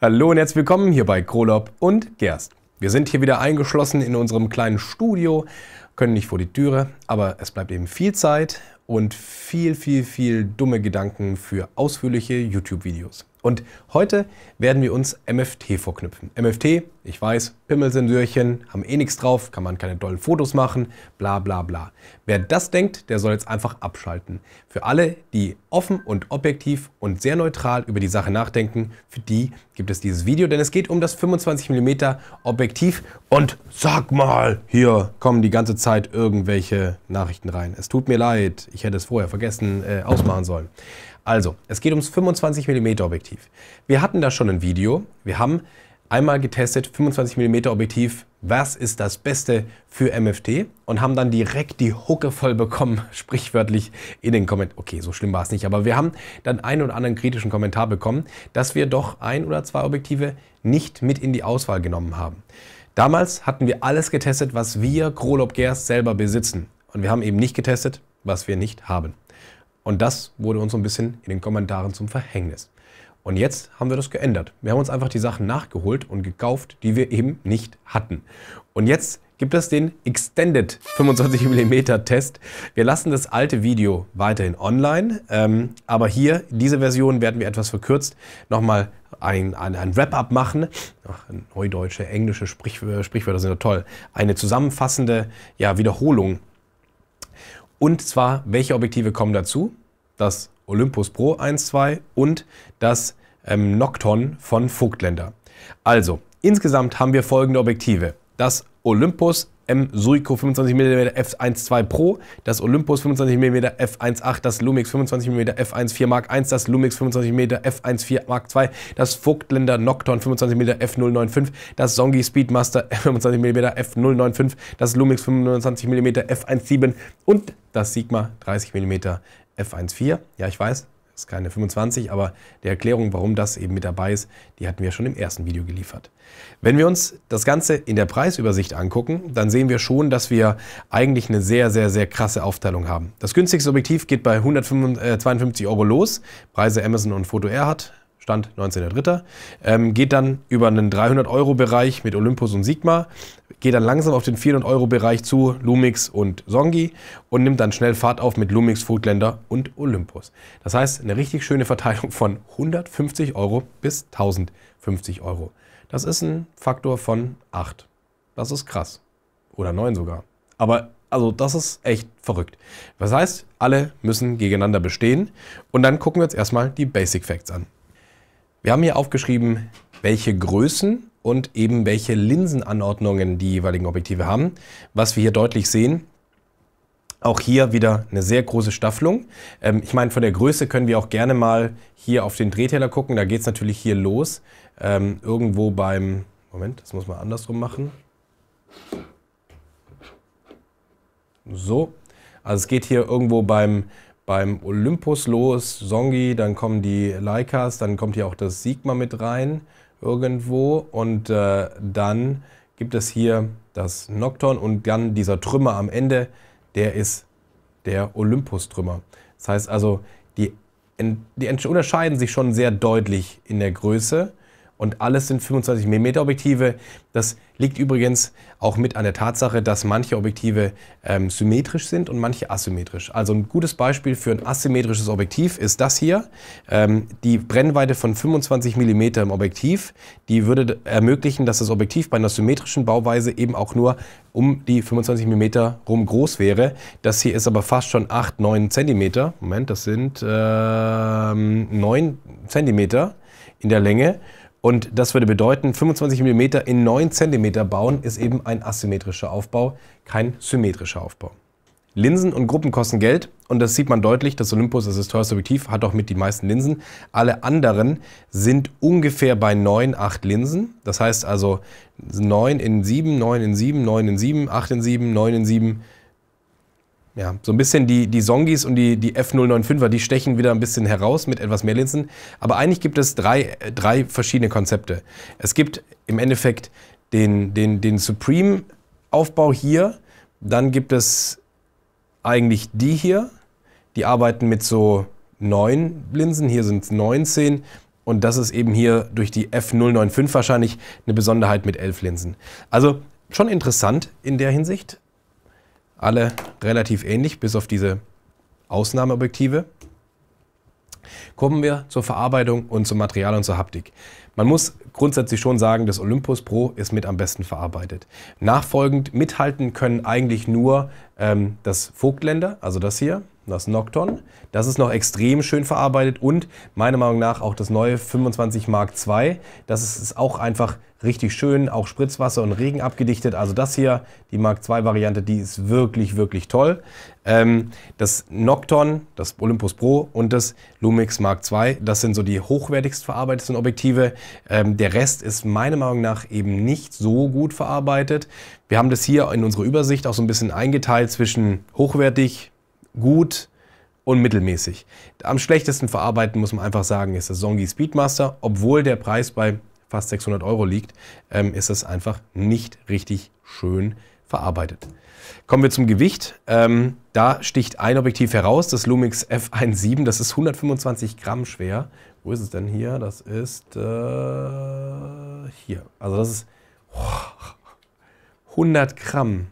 Hallo und herzlich willkommen hier bei Krolop und Gerst. Wir sind hier wieder eingeschlossen in unserem kleinen Studio, können nicht vor die Türe, aber es bleibt eben viel Zeit und viel, viel, viel dumme Gedanken für ausführliche YouTube-Videos. Und heute werden wir uns MFT verknüpfen. MFT, ich weiß, Pimmelsensörchen, haben eh nichts drauf, kann man keine tollen Fotos machen, bla bla bla. Wer das denkt, der soll jetzt einfach abschalten. Für alle, die offen und objektiv und sehr neutral über die Sache nachdenken, für die gibt es dieses Video, denn es geht um das 25 mm Objektiv. Und sag mal, hier kommen die ganze Zeit irgendwelche Nachrichten rein. Es tut mir leid, ich hätte es vorher vergessen äh, ausmachen sollen. Also, es geht ums 25 mm Objektiv. Wir hatten da schon ein Video. Wir haben einmal getestet, 25 mm Objektiv, was ist das Beste für MFT und haben dann direkt die Hucke voll bekommen, sprichwörtlich in den Kommentaren. Okay, so schlimm war es nicht, aber wir haben dann einen oder anderen kritischen Kommentar bekommen, dass wir doch ein oder zwei Objektive nicht mit in die Auswahl genommen haben. Damals hatten wir alles getestet, was wir Krolop Gers selber besitzen. Und wir haben eben nicht getestet, was wir nicht haben. Und das wurde uns so ein bisschen in den Kommentaren zum Verhängnis. Und jetzt haben wir das geändert. Wir haben uns einfach die Sachen nachgeholt und gekauft, die wir eben nicht hatten. Und jetzt gibt es den Extended 25mm Test. Wir lassen das alte Video weiterhin online, ähm, aber hier, diese Version werden wir etwas verkürzt, nochmal ein, ein, ein Wrap-up machen. Ach, neudeutsche, englische Sprich, äh, Sprichwörter sind ja toll. Eine zusammenfassende ja, Wiederholung und zwar, welche Objektive kommen dazu? Das Olympus Pro 1.2 und das ähm, Nocton von Vogtländer. Also, insgesamt haben wir folgende Objektive. Das Olympus M Suiko 25mm f1.2 Pro, das Olympus 25mm f1.8, das Lumix 25mm f1.4 Mark I, das Lumix 25mm f1.4 Mark II, das Vogtländer Nocturne 25mm f095, das Zongi Speedmaster 25mm f095, das Lumix 25mm f1.7 und das Sigma 30mm f1.4. Ja, ich weiß, ist keine 25, aber die Erklärung, warum das eben mit dabei ist, die hatten wir schon im ersten Video geliefert. Wenn wir uns das Ganze in der Preisübersicht angucken, dann sehen wir schon, dass wir eigentlich eine sehr, sehr, sehr krasse Aufteilung haben. Das günstigste Objektiv geht bei 152 äh, Euro los, Preise Amazon und Photo Air hat, Stand 19.03. Ähm, geht dann über einen 300-Euro-Bereich mit Olympus und Sigma, geht dann langsam auf den 400-Euro-Bereich zu Lumix und Songi und nimmt dann schnell Fahrt auf mit Lumix, Foodländer und Olympus. Das heißt, eine richtig schöne Verteilung von 150 Euro bis 1050 Euro. Das ist ein Faktor von 8. Das ist krass. Oder 9 sogar. Aber also das ist echt verrückt. Das heißt, alle müssen gegeneinander bestehen. Und dann gucken wir jetzt erstmal die Basic Facts an. Wir haben hier aufgeschrieben, welche Größen und eben welche Linsenanordnungen die jeweiligen Objektive haben. Was wir hier deutlich sehen, auch hier wieder eine sehr große Staffelung. Ähm, ich meine, von der Größe können wir auch gerne mal hier auf den Drehteller gucken. Da geht es natürlich hier los. Ähm, irgendwo beim, Moment, das muss man andersrum machen. So, also es geht hier irgendwo beim beim Olympus los, Songi, dann kommen die Leikas, dann kommt hier auch das Sigma mit rein irgendwo und äh, dann gibt es hier das Nocturne und dann dieser Trümmer am Ende, der ist der Olympus-Trümmer. Das heißt also, die, die unterscheiden sich schon sehr deutlich in der Größe und alles sind 25mm Objektive. Das liegt übrigens auch mit an der Tatsache, dass manche Objektive ähm, symmetrisch sind und manche asymmetrisch. Also ein gutes Beispiel für ein asymmetrisches Objektiv ist das hier. Ähm, die Brennweite von 25 mm im Objektiv, die würde ermöglichen, dass das Objektiv bei einer symmetrischen Bauweise eben auch nur um die 25 mm rum groß wäre. Das hier ist aber fast schon 8, 9 cm. Moment, das sind äh, 9 cm in der Länge. Und das würde bedeuten, 25 mm in 9 cm bauen ist eben ein asymmetrischer Aufbau, kein symmetrischer Aufbau. Linsen und Gruppen kosten Geld und das sieht man deutlich. Das Olympus das ist das teuerste Objektiv, hat auch mit die meisten Linsen. Alle anderen sind ungefähr bei 9, 8 Linsen. Das heißt also 9 in 7, 9 in 7, 9 in 7, 8 in 7, 9 in 7, ja, so ein bisschen die, die Songis und die, die F095er, die stechen wieder ein bisschen heraus mit etwas mehr Linsen. Aber eigentlich gibt es drei, drei verschiedene Konzepte. Es gibt im Endeffekt den, den, den Supreme-Aufbau hier. Dann gibt es eigentlich die hier. Die arbeiten mit so neun Linsen. Hier sind es 19. Und das ist eben hier durch die F095 wahrscheinlich eine Besonderheit mit elf Linsen. Also schon interessant in der Hinsicht alle relativ ähnlich, bis auf diese Ausnahmeobjektive. Kommen wir zur Verarbeitung und zum Material und zur Haptik. Man muss grundsätzlich schon sagen, das Olympus Pro ist mit am besten verarbeitet. Nachfolgend mithalten können eigentlich nur ähm, das Vogtländer, also das hier, das Nocton. Das ist noch extrem schön verarbeitet und meiner Meinung nach auch das neue 25 Mark II. Das ist, auch einfach richtig schön, auch Spritzwasser und Regen abgedichtet. Also das hier, die Mark II Variante, die ist wirklich, wirklich toll. Ähm, das Nocton, das Olympus Pro und das Lumix Mark II, das sind so die hochwertigst verarbeiteten Objektive. Ähm, der Rest ist meiner Meinung nach eben nicht so gut verarbeitet. Wir haben das hier in unserer Übersicht auch so ein bisschen eingeteilt zwischen hochwertig, gut und mittelmäßig. Am schlechtesten verarbeiten, muss man einfach sagen, ist das Zongi Speedmaster. Obwohl der Preis bei fast 600 Euro liegt, ähm, ist das einfach nicht richtig schön verarbeitet. Kommen wir zum Gewicht. Ähm, da sticht ein Objektiv heraus, das Lumix F1.7. Das ist 125 Gramm schwer. Wo ist es denn hier? Das ist äh, hier. Also das ist oh, 100 Gramm.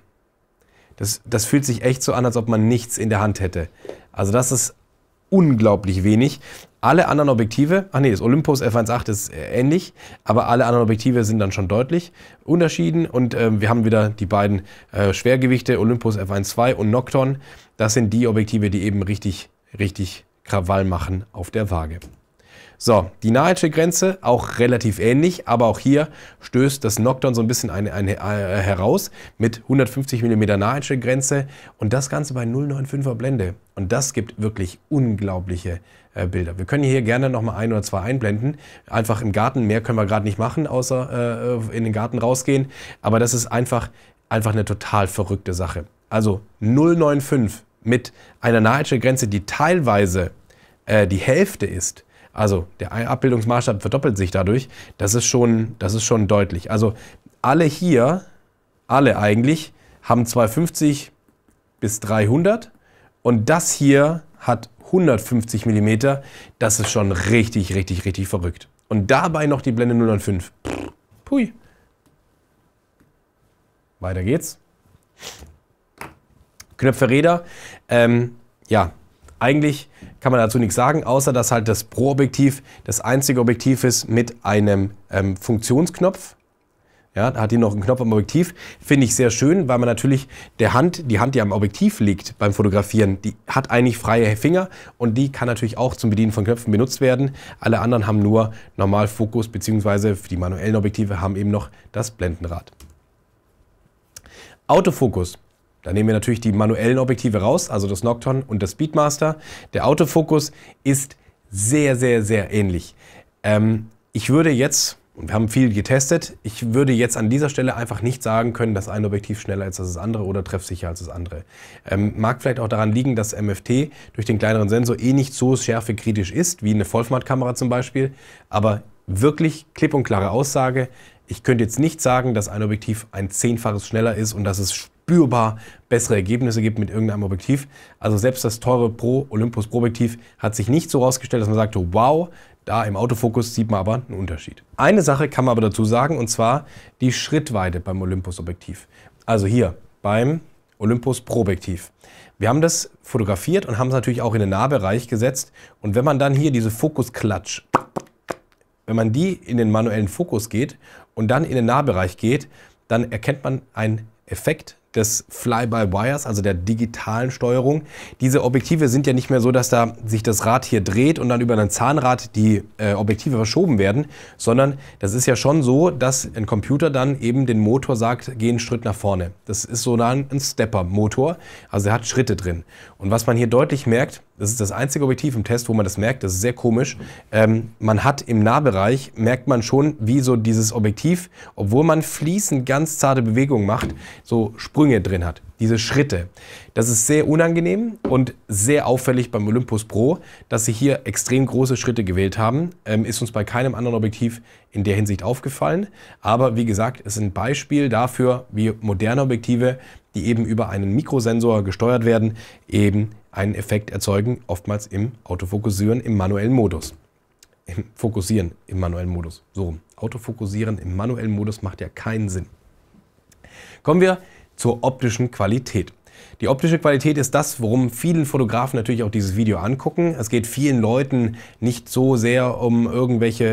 Das, das fühlt sich echt so an, als ob man nichts in der Hand hätte. Also das ist unglaublich wenig. Alle anderen Objektive, ach nee, das Olympus F1.8 ist äh, ähnlich, aber alle anderen Objektive sind dann schon deutlich unterschieden. Und äh, wir haben wieder die beiden äh, Schwergewichte, Olympus F1.2 und Nocton. Das sind die Objektive, die eben richtig, richtig Krawall machen auf der Waage. So, die naheitsche Grenze auch relativ ähnlich, aber auch hier stößt das Knockdown so ein bisschen ein, ein, ein, äh, heraus mit 150 mm naheitsche Grenze und das Ganze bei 0,95er Blende. Und das gibt wirklich unglaubliche äh, Bilder. Wir können hier gerne nochmal ein oder zwei einblenden. Einfach im Garten, mehr können wir gerade nicht machen, außer äh, in den Garten rausgehen. Aber das ist einfach, einfach eine total verrückte Sache. Also 0,95 mit einer naheitsche Grenze, die teilweise äh, die Hälfte ist also der Abbildungsmaßstab verdoppelt sich dadurch. Das ist schon, das ist schon deutlich. Also alle hier, alle eigentlich, haben 250 bis 300 und das hier hat 150 mm. Das ist schon richtig, richtig, richtig verrückt. Und dabei noch die Blende 005. Pui. Weiter geht's. Knöpfe, Räder. Ähm, ja, eigentlich kann man dazu nichts sagen, außer dass halt das Pro-Objektiv das einzige Objektiv ist mit einem ähm, Funktionsknopf. Ja, da hat die noch einen Knopf am Objektiv. Finde ich sehr schön, weil man natürlich der Hand, die Hand, die am Objektiv liegt beim Fotografieren, die hat eigentlich freie Finger und die kann natürlich auch zum Bedienen von Knöpfen benutzt werden. Alle anderen haben nur Normalfokus, beziehungsweise die manuellen Objektive haben eben noch das Blendenrad. Autofokus. Da nehmen wir natürlich die manuellen Objektive raus, also das Nocton und das Speedmaster. Der Autofokus ist sehr, sehr, sehr ähnlich. Ähm, ich würde jetzt, und wir haben viel getestet, ich würde jetzt an dieser Stelle einfach nicht sagen können, dass ein Objektiv schneller ist als das andere oder treffsicher als das andere. Ähm, mag vielleicht auch daran liegen, dass MFT durch den kleineren Sensor eh nicht so schärfekritisch ist, wie eine Vollformatkamera zum Beispiel, aber wirklich klipp und klare Aussage, ich könnte jetzt nicht sagen, dass ein Objektiv ein Zehnfaches schneller ist und dass es spürbar bessere Ergebnisse gibt mit irgendeinem Objektiv. Also selbst das teure Pro Olympus Pro Objektiv hat sich nicht so rausgestellt, dass man sagte, wow, da im Autofokus sieht man aber einen Unterschied. Eine Sache kann man aber dazu sagen und zwar die Schrittweite beim Olympus Objektiv. Also hier beim Olympus Pro Objektiv. Wir haben das fotografiert und haben es natürlich auch in den Nahbereich gesetzt und wenn man dann hier diese Fokusklatsch wenn man die in den manuellen Fokus geht und dann in den Nahbereich geht, dann erkennt man einen Effekt des Fly-by-Wires, also der digitalen Steuerung. Diese Objektive sind ja nicht mehr so, dass da sich das Rad hier dreht und dann über ein Zahnrad die äh, Objektive verschoben werden, sondern das ist ja schon so, dass ein Computer dann eben den Motor sagt, geh einen Schritt nach vorne. Das ist so ein, Stepper-Motor, also er hat Schritte drin. Und was man hier deutlich merkt, das ist das einzige Objektiv im Test, wo man das merkt, das ist sehr komisch. Ähm, man hat im Nahbereich, merkt man schon, wie so dieses Objektiv, obwohl man fließend ganz zarte Bewegungen macht, so Sprünge drin hat, diese Schritte. Das ist sehr unangenehm und sehr auffällig beim Olympus Pro, dass sie hier extrem große Schritte gewählt haben. Ähm, ist uns bei keinem anderen Objektiv in der Hinsicht aufgefallen. Aber wie gesagt, es ist ein Beispiel dafür, wie moderne Objektive, die eben über einen Mikrosensor gesteuert werden, eben einen Effekt erzeugen, oftmals im Autofokussieren im manuellen Modus. Im Fokussieren im manuellen Modus. So, Autofokussieren im manuellen Modus macht ja keinen Sinn. Kommen wir zur optischen Qualität. Die optische Qualität ist das, worum vielen Fotografen natürlich auch dieses Video angucken. Es geht vielen Leuten nicht so sehr um irgendwelche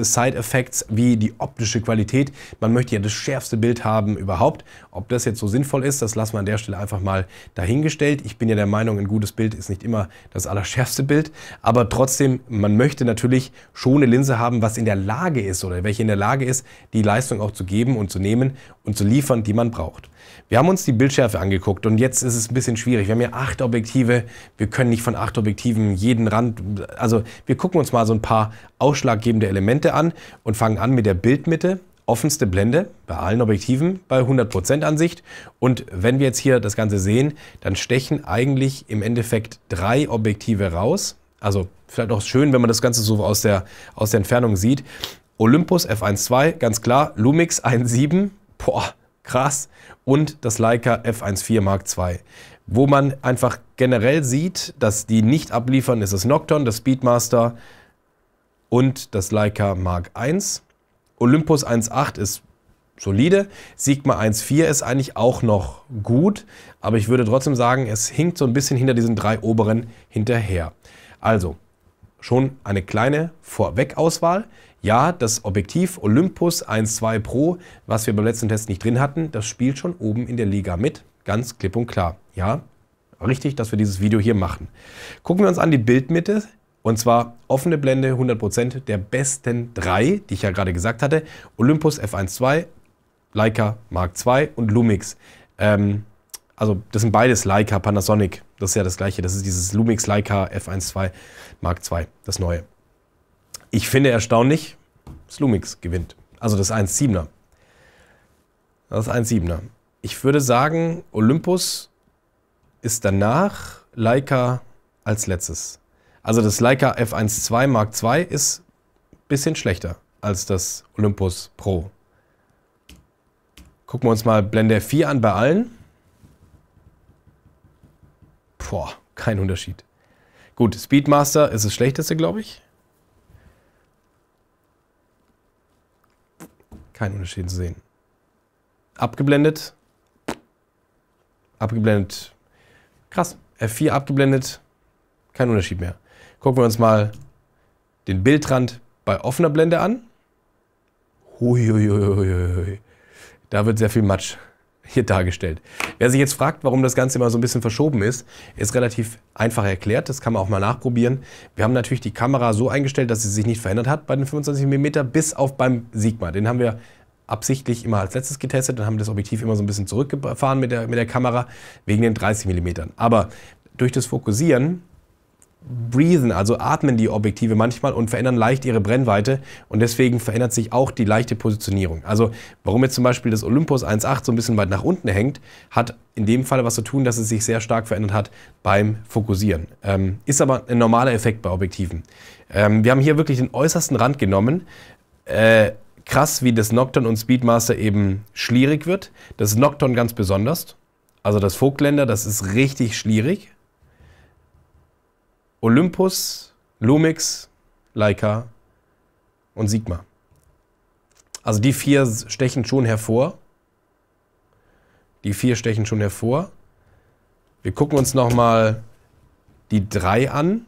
äh, Side-Effects wie die optische Qualität. Man möchte ja das schärfste Bild haben überhaupt ob das jetzt so sinnvoll ist, das lassen wir an der Stelle einfach mal dahingestellt. Ich bin ja der Meinung, ein gutes Bild ist nicht immer das allerschärfste Bild, aber trotzdem, man möchte natürlich schon eine Linse haben, was in der Lage ist oder welche in der Lage ist, die Leistung auch zu geben und zu nehmen und zu liefern, die man braucht. Wir haben uns die Bildschärfe angeguckt und jetzt ist es ein bisschen schwierig. Wir haben ja acht Objektive. Wir können nicht von acht Objektiven jeden Rand. Also wir gucken uns mal so ein paar ausschlaggebende Elemente an und fangen an mit der Bildmitte offenste Blende bei allen Objektiven bei 100% Ansicht. Und wenn wir jetzt hier das Ganze sehen, dann stechen eigentlich im Endeffekt drei Objektive raus. Also vielleicht auch schön, wenn man das Ganze so aus der, aus der Entfernung sieht. Olympus F1.2, ganz klar. Lumix 1.7, boah, krass. Und das Leica F1.4 Mark II. Wo man einfach generell sieht, dass die nicht abliefern, ist das Nocturne, das Speedmaster und das Leica Mark I. Olympus 1.8 ist solide. Sigma 1.4 ist eigentlich auch noch gut, aber ich würde trotzdem sagen, es hinkt so ein bisschen hinter diesen drei oberen hinterher. Also, schon eine kleine Vorwegauswahl. Ja, das Objektiv Olympus 1.2 Pro, was wir beim letzten Test nicht drin hatten, das spielt schon oben in der Liga mit. Ganz klipp und klar. Ja, richtig, dass wir dieses Video hier machen. Gucken wir uns an die Bildmitte. Und zwar offene Blende 100% der besten drei, die ich ja gerade gesagt hatte. Olympus F1.2, Leica Mark II und Lumix. Ähm, also das sind beides Leica, Panasonic. Das ist ja das gleiche. Das ist dieses Lumix Leica F1.2 Mark II, das neue. Ich finde erstaunlich, dass Lumix gewinnt. Also das 1.7er. Das 1.7er. Ich würde sagen, Olympus ist danach Leica als letztes. Also das Leica F1 II Mark II ist ein bisschen schlechter als das Olympus Pro. Gucken wir uns mal Blender 4 an bei allen. Boah, kein Unterschied. Gut, Speedmaster ist das schlechteste, glaube ich. Kein Unterschied zu sehen. Abgeblendet. Abgeblendet. Krass. F4 abgeblendet. Kein Unterschied mehr. Gucken wir uns mal den Bildrand bei offener Blende an. Huiuiuiui. Da wird sehr viel Matsch hier dargestellt. Wer sich jetzt fragt, warum das Ganze immer so ein bisschen verschoben ist, ist relativ einfach erklärt. Das kann man auch mal nachprobieren. Wir haben natürlich die Kamera so eingestellt, dass sie sich nicht verändert hat bei den 25 mm, bis auf beim Sigma. Den haben wir absichtlich immer als letztes getestet. und haben das Objektiv immer so ein bisschen zurückgefahren mit der, mit der Kamera wegen den 30 mm. Aber durch das Fokussieren breathen, also atmen die Objektive manchmal und verändern leicht ihre Brennweite und deswegen verändert sich auch die leichte Positionierung. Also warum jetzt zum Beispiel das Olympus 1.8 so ein bisschen weit nach unten hängt, hat in dem Fall was zu tun, dass es sich sehr stark verändert hat beim Fokussieren. Ähm, ist aber ein normaler Effekt bei Objektiven. Ähm, wir haben hier wirklich den äußersten Rand genommen. Äh, krass, wie das Nocton und Speedmaster eben schlierig wird. Das Nocton ganz besonders. Also das Vogtländer, das ist richtig schlierig. Olympus, Lumix, Leica und Sigma. Also die vier stechen schon hervor. Die vier stechen schon hervor. Wir gucken uns nochmal die drei an.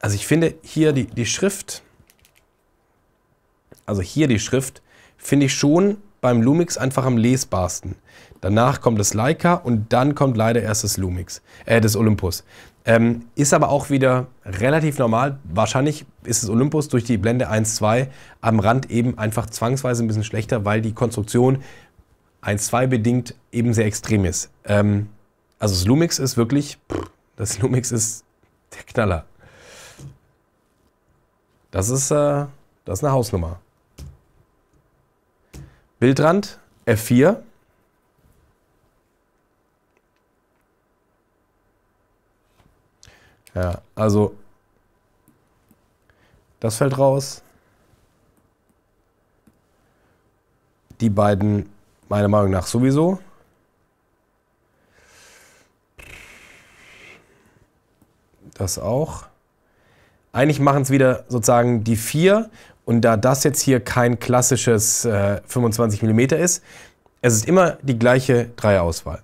Also ich finde hier die, die Schrift, also hier die Schrift, finde ich schon beim Lumix einfach am lesbarsten. Danach kommt das Leica und dann kommt leider erst das Lumix, äh, das Olympus. Ähm, ist aber auch wieder relativ normal. Wahrscheinlich ist das Olympus durch die Blende 1.2 am Rand eben einfach zwangsweise ein bisschen schlechter, weil die Konstruktion 1.2 bedingt eben sehr extrem ist. Ähm, also das Lumix ist wirklich, das Lumix ist der Knaller. Das ist, äh, das ist eine Hausnummer. Bildrand F4. Ja, also das fällt raus. Die beiden, meiner Meinung nach, sowieso. Das auch. Eigentlich machen es wieder sozusagen die vier. Und da das jetzt hier kein klassisches äh, 25 mm ist, es ist immer die gleiche Dreierauswahl.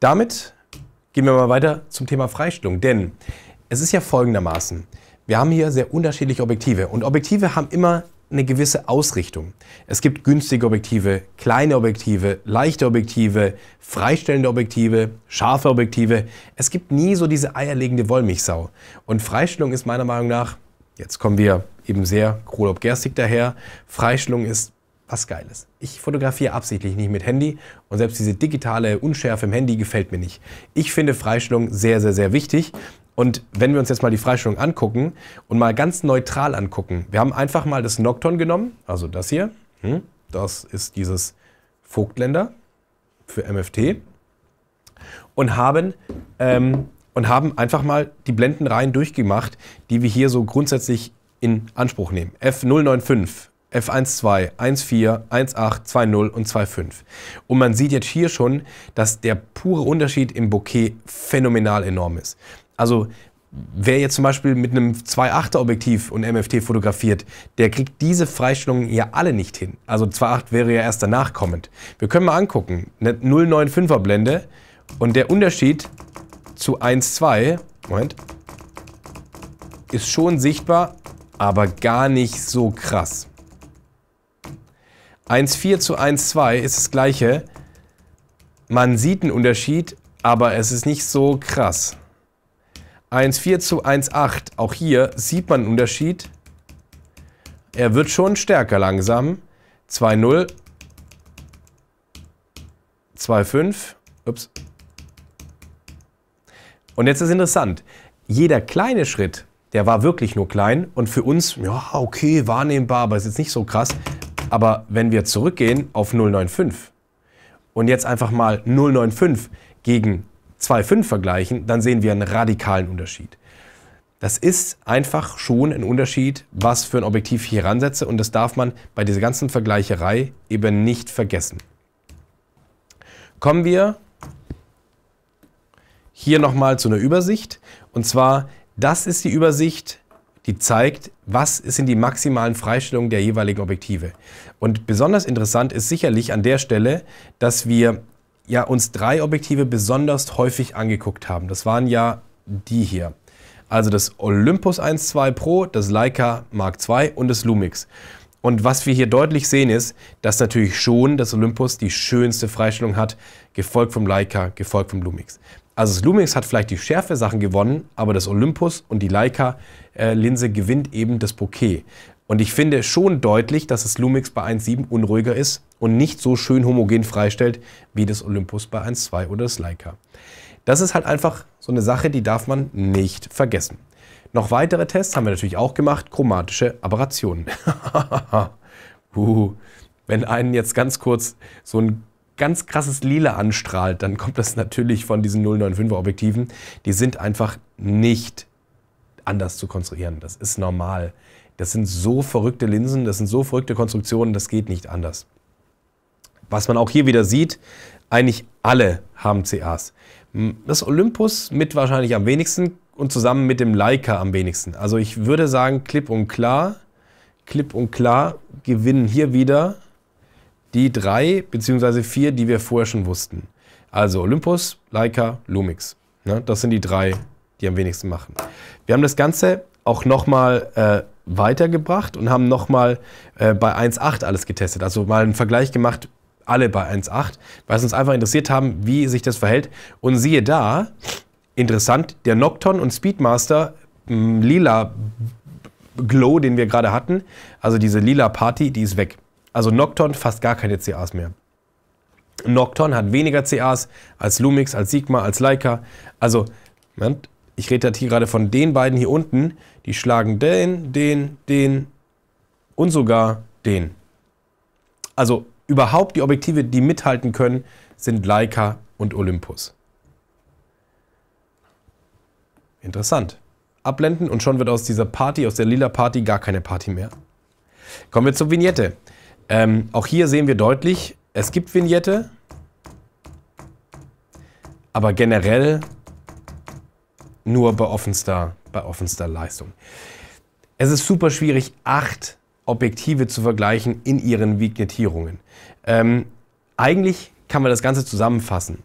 Damit Gehen wir mal weiter zum Thema Freistellung, denn es ist ja folgendermaßen. Wir haben hier sehr unterschiedliche Objektive und Objektive haben immer eine gewisse Ausrichtung. Es gibt günstige Objektive, kleine Objektive, leichte Objektive, freistellende Objektive, scharfe Objektive. Es gibt nie so diese eierlegende Wollmilchsau. Und Freistellung ist meiner Meinung nach, jetzt kommen wir eben sehr Krolop-Gerstig daher, Freistellung ist was Geiles. Ich fotografiere absichtlich nicht mit Handy und selbst diese digitale Unschärfe im Handy gefällt mir nicht. Ich finde Freistellung sehr, sehr, sehr wichtig. Und wenn wir uns jetzt mal die Freistellung angucken und mal ganz neutral angucken, wir haben einfach mal das Nocton genommen, also das hier, hm, das ist dieses Vogtländer für MFT und haben, ähm, und haben einfach mal die Blendenreihen durchgemacht, die wir hier so grundsätzlich in Anspruch nehmen. F095 F12, 1.4, 1.8, 2.0 und 2.5. Und man sieht jetzt hier schon, dass der pure Unterschied im Bokeh phänomenal enorm ist. Also wer jetzt zum Beispiel mit einem 2.8er Objektiv und MFT fotografiert, der kriegt diese Freistellungen ja alle nicht hin. Also 2.8 wäre ja erst danach kommend. Wir können mal angucken, eine 0.95er Blende und der Unterschied zu 1.2, Moment, ist schon sichtbar, aber gar nicht so krass. 1,4 zu 1,2 ist das gleiche. Man sieht einen Unterschied, aber es ist nicht so krass. 1,4 zu 1,8, auch hier sieht man einen Unterschied. Er wird schon stärker langsam. 2,0. 2,5. Ups. Und jetzt ist interessant. Jeder kleine Schritt, der war wirklich nur klein und für uns, ja, okay, wahrnehmbar, aber ist jetzt nicht so krass. Aber wenn wir zurückgehen auf 095 und jetzt einfach mal 095 gegen 25 vergleichen, dann sehen wir einen radikalen Unterschied. Das ist einfach schon ein Unterschied, was für ein Objektiv ich hier ransetze und das darf man bei dieser ganzen Vergleicherei eben nicht vergessen. Kommen wir hier nochmal zu einer Übersicht und zwar, das ist die Übersicht die zeigt, was sind die maximalen Freistellungen der jeweiligen Objektive. Und besonders interessant ist sicherlich an der Stelle, dass wir ja uns drei Objektive besonders häufig angeguckt haben. Das waren ja die hier. Also das Olympus 1.2 Pro, das Leica Mark II und das Lumix. Und was wir hier deutlich sehen ist, dass natürlich schon das Olympus die schönste Freistellung hat, gefolgt vom Leica, gefolgt vom Lumix. Also das Lumix hat vielleicht die schärfe Sachen gewonnen, aber das Olympus und die Leica äh, Linse gewinnt eben das Bouquet. Und ich finde schon deutlich, dass das Lumix bei 1.7 unruhiger ist und nicht so schön homogen freistellt wie das Olympus bei 1.2 oder das Leica. Das ist halt einfach so eine Sache, die darf man nicht vergessen. Noch weitere Tests haben wir natürlich auch gemacht, chromatische Aberrationen. uh, wenn einen jetzt ganz kurz so ein ganz krasses Lila anstrahlt, dann kommt das natürlich von diesen 095er Objektiven. Die sind einfach nicht anders zu konstruieren. Das ist normal. Das sind so verrückte Linsen, das sind so verrückte Konstruktionen, das geht nicht anders. Was man auch hier wieder sieht, eigentlich alle haben CAs. Das Olympus mit wahrscheinlich am wenigsten und zusammen mit dem Leica am wenigsten. Also ich würde sagen, klipp und klar, klipp und klar gewinnen hier wieder die drei beziehungsweise vier, die wir vorher schon wussten. Also Olympus, Leica, Lumix. Ne? Das sind die drei, die am wenigsten machen. Wir haben das Ganze auch nochmal äh, weitergebracht und haben nochmal äh, bei 1.8 alles getestet. Also mal einen Vergleich gemacht, alle bei 1.8, weil es uns einfach interessiert haben, wie sich das verhält. Und siehe da, interessant, der Nocton und Speedmaster mh, lila Glow, den wir gerade hatten, also diese lila Party, die ist weg. Also Nocton fast gar keine CAs mehr. Nocton hat weniger CAs als Lumix, als Sigma, als Leica. Also, ich rede hier gerade von den beiden hier unten. Die schlagen den, den, den und sogar den. Also überhaupt die Objektive, die mithalten können, sind Leica und Olympus. Interessant. Abblenden und schon wird aus dieser Party, aus der lila Party, gar keine Party mehr. Kommen wir zur Vignette. Ähm, auch hier sehen wir deutlich, es gibt Vignette, aber generell nur bei offenster, bei OffenStar Leistung. Es ist super schwierig, acht Objektive zu vergleichen in ihren Vignettierungen. Ähm, eigentlich kann man das Ganze zusammenfassen.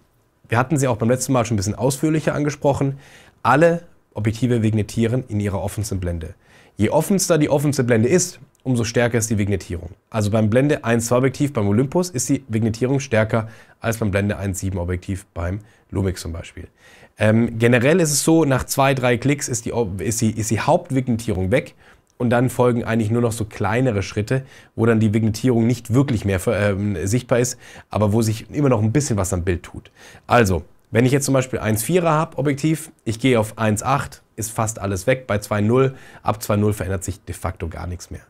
Wir hatten sie auch beim letzten Mal schon ein bisschen ausführlicher angesprochen. Alle Objektive vignettieren in ihrer offensten Blende. Je offenster die offenste Blende ist, umso stärker ist die Vignettierung. Also beim Blende 1.2 Objektiv beim Olympus ist die Vignettierung stärker als beim Blende 1.7 Objektiv beim Lumix zum Beispiel. Ähm, generell ist es so, nach zwei, drei Klicks ist die, ist die, ist die Hauptvignettierung weg und dann folgen eigentlich nur noch so kleinere Schritte, wo dann die Vignettierung nicht wirklich mehr äh, sichtbar ist, aber wo sich immer noch ein bisschen was am Bild tut. Also, wenn ich jetzt zum Beispiel 1,4er habe, objektiv, ich gehe auf 1,8, ist fast alles weg. Bei 2,0, ab 2,0 verändert sich de facto gar nichts mehr.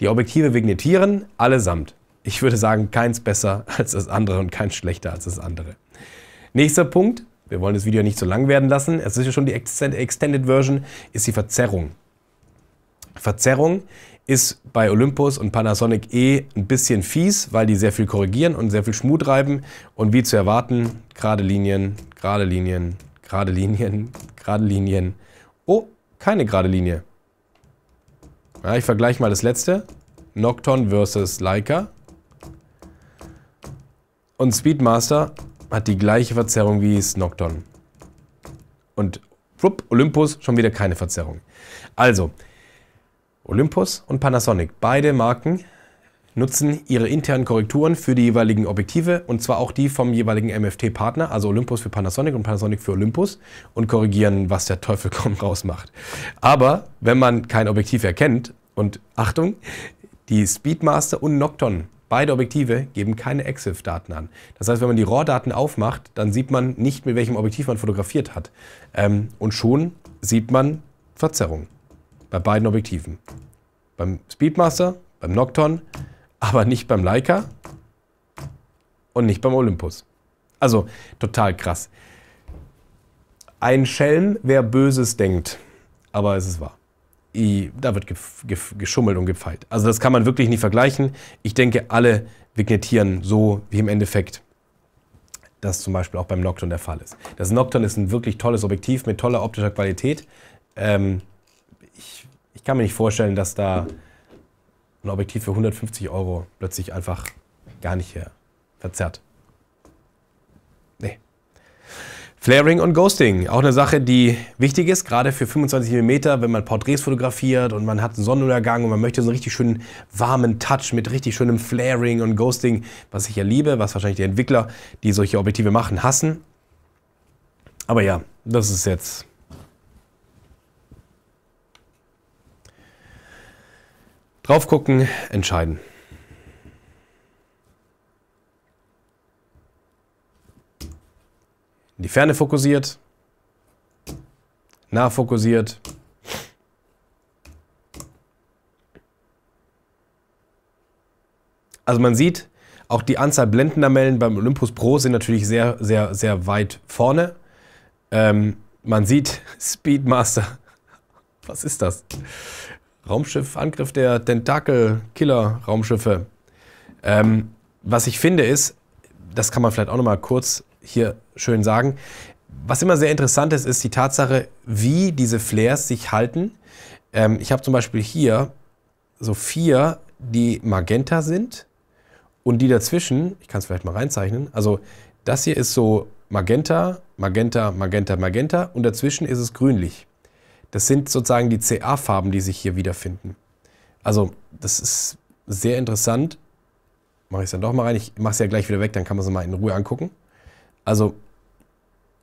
Die Objektive vignettieren allesamt. Ich würde sagen, keins besser als das andere und keins schlechter als das andere. Nächster Punkt, wir wollen das Video nicht zu lang werden lassen, es ist ja schon die Extended Version, ist die Verzerrung. Verzerrung ist bei Olympus und Panasonic eh ein bisschen fies, weil die sehr viel korrigieren und sehr viel Schmut reiben. Und wie zu erwarten, gerade Linien, gerade Linien, gerade Linien, gerade Linien. Oh, keine gerade Linie. Ja, ich vergleiche mal das letzte. Nocton versus Leica. Und Speedmaster hat die gleiche Verzerrung wie es Nocton. Und wupp, Olympus schon wieder keine Verzerrung. Also, Olympus und Panasonic, beide Marken, nutzen ihre internen Korrekturen für die jeweiligen Objektive und zwar auch die vom jeweiligen MFT-Partner, also Olympus für Panasonic und Panasonic für Olympus und korrigieren, was der Teufel kaum rausmacht. Aber wenn man kein Objektiv erkennt und Achtung, die Speedmaster und Nocton, beide Objektive geben keine EXIF-Daten an. Das heißt, wenn man die RAW-Daten aufmacht, dann sieht man nicht, mit welchem Objektiv man fotografiert hat. Ähm, und schon sieht man Verzerrungen bei beiden Objektiven. Beim Speedmaster, beim Nocton, aber nicht beim Leica und nicht beim Olympus. Also total krass. Ein Schelm, wer Böses denkt, aber es ist wahr. I, da wird geschummelt und gefeilt. Also das kann man wirklich nicht vergleichen. Ich denke, alle vignettieren so, wie im Endeffekt das zum Beispiel auch beim Nocton der Fall ist. Das Nocton ist ein wirklich tolles Objektiv mit toller optischer Qualität. Ähm, ich, ich kann mir nicht vorstellen, dass da ein Objektiv für 150 Euro plötzlich einfach gar nicht hier verzerrt. Nee. Flaring und Ghosting, auch eine Sache, die wichtig ist, gerade für 25 mm, wenn man Porträts fotografiert und man hat einen Sonnenuntergang und man möchte so einen richtig schönen warmen Touch mit richtig schönem Flaring und Ghosting, was ich ja liebe, was wahrscheinlich die Entwickler, die solche Objektive machen, hassen. Aber ja, das ist jetzt Drauf gucken, entscheiden. In die Ferne fokussiert. Nah fokussiert. Also man sieht, auch die Anzahl Blendenlamellen beim Olympus Pro sind natürlich sehr, sehr, sehr weit vorne. Ähm, man sieht Speedmaster. Was ist das? Raumschiffangriff der Tentakel-Killer-Raumschiffe. Ähm, was ich finde ist, das kann man vielleicht auch nochmal kurz hier schön sagen, was immer sehr interessant ist, ist die Tatsache, wie diese Flares sich halten. Ähm, ich habe zum Beispiel hier so vier, die magenta sind und die dazwischen, ich kann es vielleicht mal reinzeichnen, also das hier ist so magenta, magenta, magenta, magenta und dazwischen ist es grünlich. Das sind sozusagen die CA-Farben, die sich hier wiederfinden. Also das ist sehr interessant. Mache ich es dann doch mal rein. Ich mache es ja gleich wieder weg, dann kann man es mal in Ruhe angucken. Also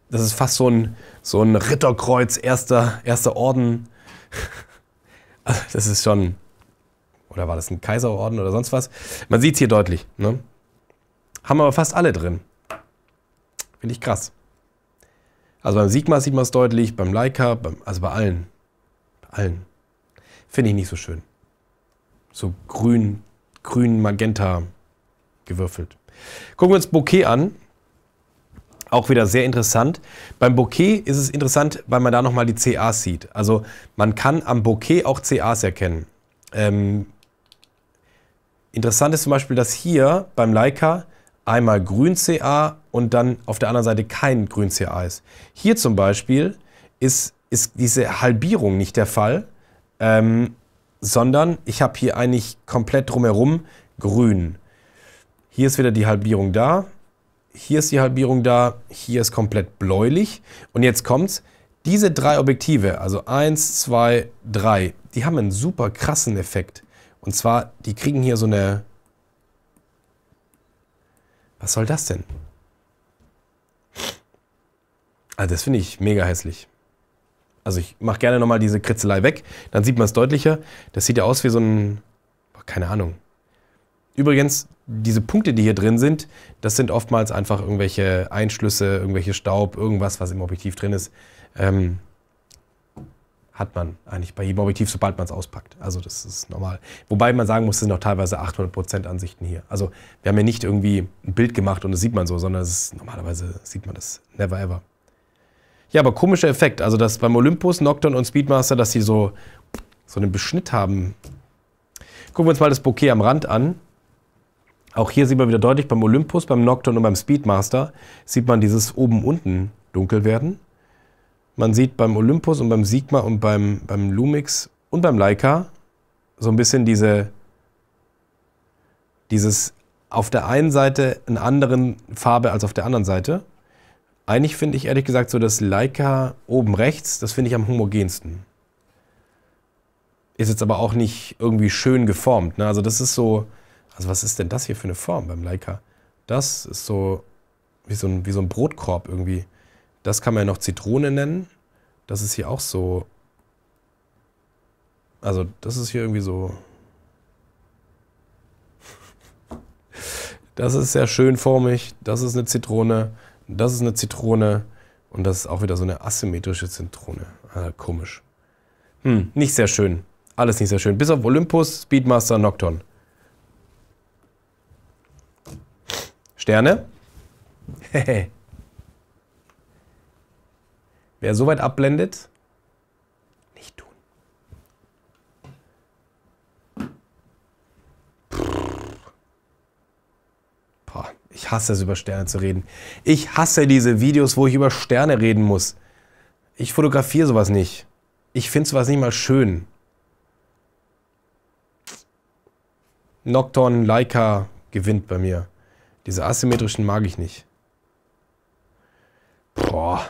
das ist fast so ein, so ein Ritterkreuz, erster, erster Orden. Also das ist schon, oder war das ein Kaiserorden oder sonst was? Man sieht es hier deutlich. Ne? Haben aber fast alle drin. Finde ich krass. Also beim Sigma sieht man es deutlich, beim Leica, beim, also bei allen. Bei allen. Finde ich nicht so schön. So grün, grün, magenta gewürfelt. Gucken wir uns Bokeh an. Auch wieder sehr interessant. Beim Bokeh ist es interessant, weil man da nochmal die CAs sieht. Also man kann am Bokeh auch CAs erkennen. Ähm, interessant ist zum Beispiel, dass hier beim Leica einmal Grün-CA und dann auf der anderen Seite kein Grün-CA ist. Hier zum Beispiel ist, ist diese Halbierung nicht der Fall, ähm, sondern ich habe hier eigentlich komplett drumherum grün. Hier ist wieder die Halbierung da, hier ist die Halbierung da, hier ist komplett bläulich. Und jetzt kommt's, diese drei Objektive, also 1, 2, 3, die haben einen super krassen Effekt. Und zwar, die kriegen hier so eine was soll das denn? Also das finde ich mega hässlich. Also ich mache gerne nochmal diese Kritzelei weg, dann sieht man es deutlicher. Das sieht ja aus wie so ein, boah, keine Ahnung. Übrigens, diese Punkte, die hier drin sind, das sind oftmals einfach irgendwelche Einschlüsse, irgendwelche Staub, irgendwas, was im Objektiv drin ist. Ähm, hat man eigentlich bei jedem Objektiv, sobald man es auspackt. Also das ist normal. Wobei man sagen muss, es sind auch teilweise 800% Ansichten hier. Also wir haben ja nicht irgendwie ein Bild gemacht und das sieht man so, sondern ist, normalerweise sieht man das never ever. Ja, aber komischer Effekt. Also dass beim Olympus, Nocturne und Speedmaster, dass sie so, so einen Beschnitt haben. Gucken wir uns mal das Bouquet am Rand an. Auch hier sieht man wieder deutlich beim Olympus, beim Nocturne und beim Speedmaster sieht man dieses oben-unten dunkel werden. Man sieht beim Olympus und beim Sigma und beim, beim Lumix und beim Leica so ein bisschen diese, dieses auf der einen Seite eine andere Farbe als auf der anderen Seite. Eigentlich finde ich ehrlich gesagt so das Leica oben rechts, das finde ich am homogensten. Ist jetzt aber auch nicht irgendwie schön geformt. Ne? Also das ist so, also was ist denn das hier für eine Form beim Leica? Das ist so wie so ein, wie so ein Brotkorb irgendwie. Das kann man ja noch Zitrone nennen. Das ist hier auch so. Also, das ist hier irgendwie so. Das ist sehr schön formig. Das ist eine Zitrone. Das ist eine Zitrone. Und das ist auch wieder so eine asymmetrische Zitrone. Ah, komisch. Hm, nicht sehr schön. Alles nicht sehr schön. Bis auf Olympus, Speedmaster, Nocturne. Sterne? Hehe. Wer so weit abblendet, nicht tun. Boah, ich hasse es, über Sterne zu reden. Ich hasse diese Videos, wo ich über Sterne reden muss. Ich fotografiere sowas nicht. Ich finde sowas nicht mal schön. Nocturne Leica gewinnt bei mir. Diese asymmetrischen mag ich nicht. Boah.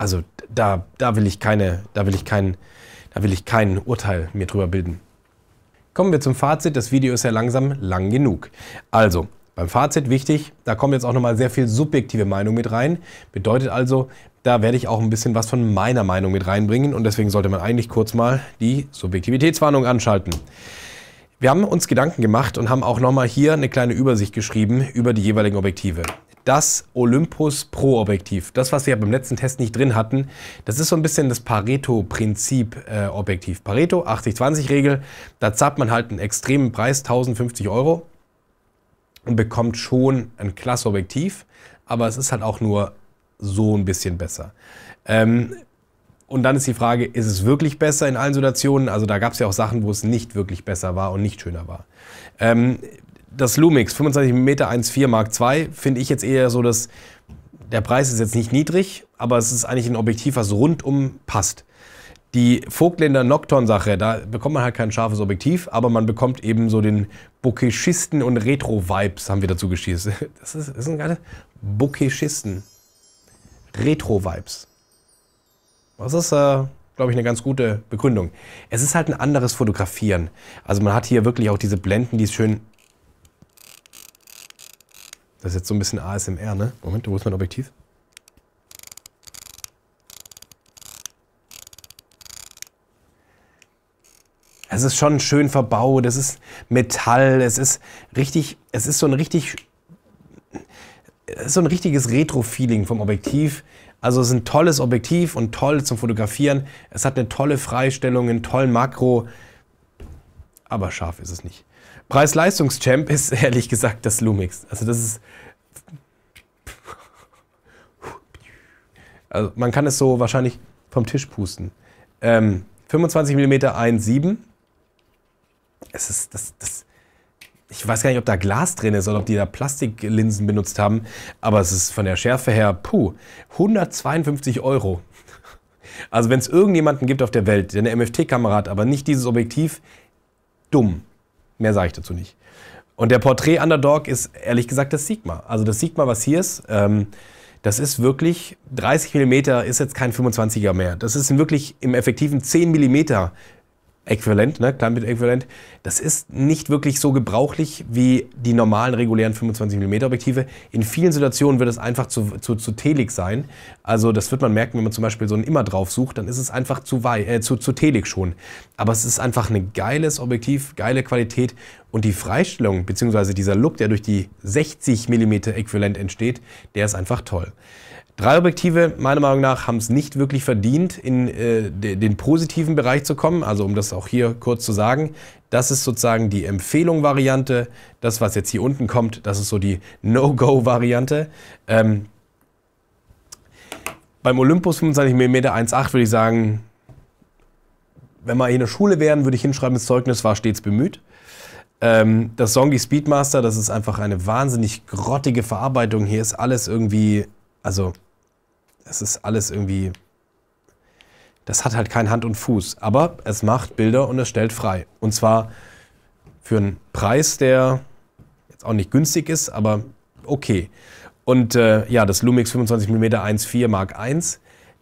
Also da, da will ich keine, da will ich kein, da will ich kein Urteil mir drüber bilden. Kommen wir zum Fazit. Das Video ist ja langsam lang genug. Also, beim Fazit wichtig, da kommt jetzt auch nochmal sehr viel subjektive Meinung mit rein. Bedeutet also, da werde ich auch ein bisschen was von meiner Meinung mit reinbringen und deswegen sollte man eigentlich kurz mal die Subjektivitätswarnung anschalten. Wir haben uns Gedanken gemacht und haben auch nochmal hier eine kleine Übersicht geschrieben über die jeweiligen Objektive das Olympus Pro Objektiv. Das, was wir beim letzten Test nicht drin hatten, das ist so ein bisschen das Pareto-Prinzip äh, Objektiv. Pareto, 80-20-Regel, da zahlt man halt einen extremen Preis, 1050 Euro und bekommt schon ein klasse Objektiv, aber es ist halt auch nur so ein bisschen besser. Ähm, und dann ist die Frage, ist es wirklich besser in allen Situationen? Also da gab es ja auch Sachen, wo es nicht wirklich besser war und nicht schöner war. Ähm, das Lumix 25 mm 1.4 Mark II finde ich jetzt eher so, dass der Preis ist jetzt nicht niedrig, aber es ist eigentlich ein Objektiv, was rundum passt. Die Vogtländer Nocturn-Sache, da bekommt man halt kein scharfes Objektiv, aber man bekommt eben so den Bokehschisten und Retro-Vibes, haben wir dazu geschießt. Das ist, das sind gerade Bokehschisten. Retro-Vibes. Das ist, äh, glaube ich, eine ganz gute Begründung. Es ist halt ein anderes Fotografieren. Also man hat hier wirklich auch diese Blenden, die es schön das ist jetzt so ein bisschen ASMR, ne? Moment, wo ist mein Objektiv? Es ist schon schön verbaut, es ist Metall, es ist richtig, es ist so ein richtig, es ist so ein richtiges Retro-Feeling vom Objektiv. Also es ist ein tolles Objektiv und toll zum Fotografieren. Es hat eine tolle Freistellung, einen tollen Makro, aber scharf ist es nicht. Preis-Leistungs-Champ ist ehrlich gesagt das Lumix. Also das ist. Also man kann es so wahrscheinlich vom Tisch pusten. Ähm, 25 mm 1,7. Es ist das, das. Ich weiß gar nicht, ob da Glas drin ist oder ob die da Plastiklinsen benutzt haben, aber es ist von der Schärfe her, puh, 152 Euro. Also wenn es irgendjemanden gibt auf der Welt, der eine MFT-Kamera hat, aber nicht dieses Objektiv, dumm. Mehr sage ich dazu nicht. Und der Porträt-Underdog ist ehrlich gesagt das Sigma. Also das Sigma, was hier ist, ähm, das ist wirklich, 30 mm ist jetzt kein 25er mehr. Das ist wirklich im effektiven 10 mm Äquivalent, ne? Kleinbildäquivalent. das ist nicht wirklich so gebrauchlich wie die normalen regulären 25 mm Objektive. In vielen Situationen wird es einfach zu, zu, zu telig sein. Also das wird man merken, wenn man zum Beispiel so ein immer drauf sucht, dann ist es einfach zu, wei äh, zu, zu telig schon. Aber es ist einfach ein geiles Objektiv, geile Qualität und die Freistellung bzw. dieser Look, der durch die 60 mm Äquivalent entsteht, der ist einfach toll. Drei Objektive, meiner Meinung nach, haben es nicht wirklich verdient, in äh, den positiven Bereich zu kommen. Also um das auch hier kurz zu sagen, das ist sozusagen die Empfehlung-Variante. Das, was jetzt hier unten kommt, das ist so die No-Go-Variante. Ähm, beim Olympus 25mm 1.8 würde ich sagen, wenn wir in der Schule wären, würde ich hinschreiben, das Zeugnis war stets bemüht. Ähm, das Zongi Speedmaster, das ist einfach eine wahnsinnig grottige Verarbeitung. Hier ist alles irgendwie, also es ist alles irgendwie. Das hat halt kein Hand und Fuß. Aber es macht Bilder und es stellt frei. Und zwar für einen Preis, der jetzt auch nicht günstig ist, aber okay. Und äh, ja, das Lumix 25mm 1.4 Mark I,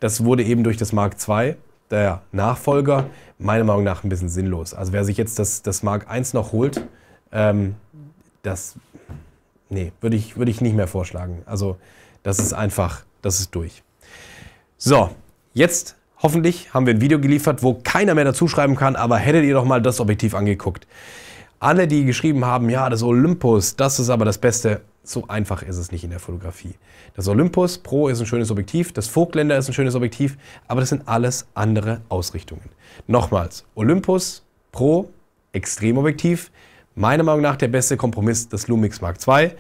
das wurde eben durch das Mark II, der Nachfolger, meiner Meinung nach ein bisschen sinnlos. Also wer sich jetzt das, das Mark I noch holt, ähm, das nee, würde ich, würd ich nicht mehr vorschlagen. Also das ist einfach, das ist durch. So, jetzt hoffentlich haben wir ein Video geliefert, wo keiner mehr dazu schreiben kann, aber hättet ihr doch mal das Objektiv angeguckt. Alle, die geschrieben haben, ja, das Olympus, das ist aber das Beste, so einfach ist es nicht in der Fotografie. Das Olympus Pro ist ein schönes Objektiv, das Vogtländer ist ein schönes Objektiv, aber das sind alles andere Ausrichtungen. Nochmals, Olympus Pro, Extremobjektiv, meiner Meinung nach der beste Kompromiss, das Lumix Mark II.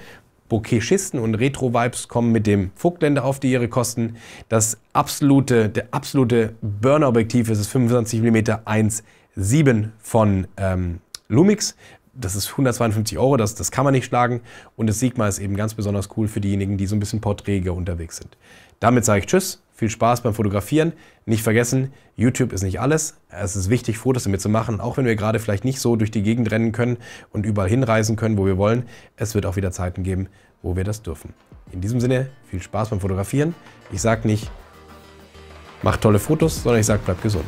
Bokehschisten und Retro-Vibes kommen mit dem Vogtländer auf die ihre Kosten. Das absolute, der absolute Burner-Objektiv ist das 25 mm 1.7 von ähm, Lumix. Das ist 152 Euro, das, das kann man nicht schlagen. Und das Sigma ist eben ganz besonders cool für diejenigen, die so ein bisschen porträger unterwegs sind. Damit sage ich Tschüss viel Spaß beim Fotografieren. Nicht vergessen, YouTube ist nicht alles. Es ist wichtig, Fotos damit zu machen, auch wenn wir gerade vielleicht nicht so durch die Gegend rennen können und überall hinreisen können, wo wir wollen. Es wird auch wieder Zeiten geben, wo wir das dürfen. In diesem Sinne, viel Spaß beim Fotografieren. Ich sage nicht, mach tolle Fotos, sondern ich sage, bleib gesund.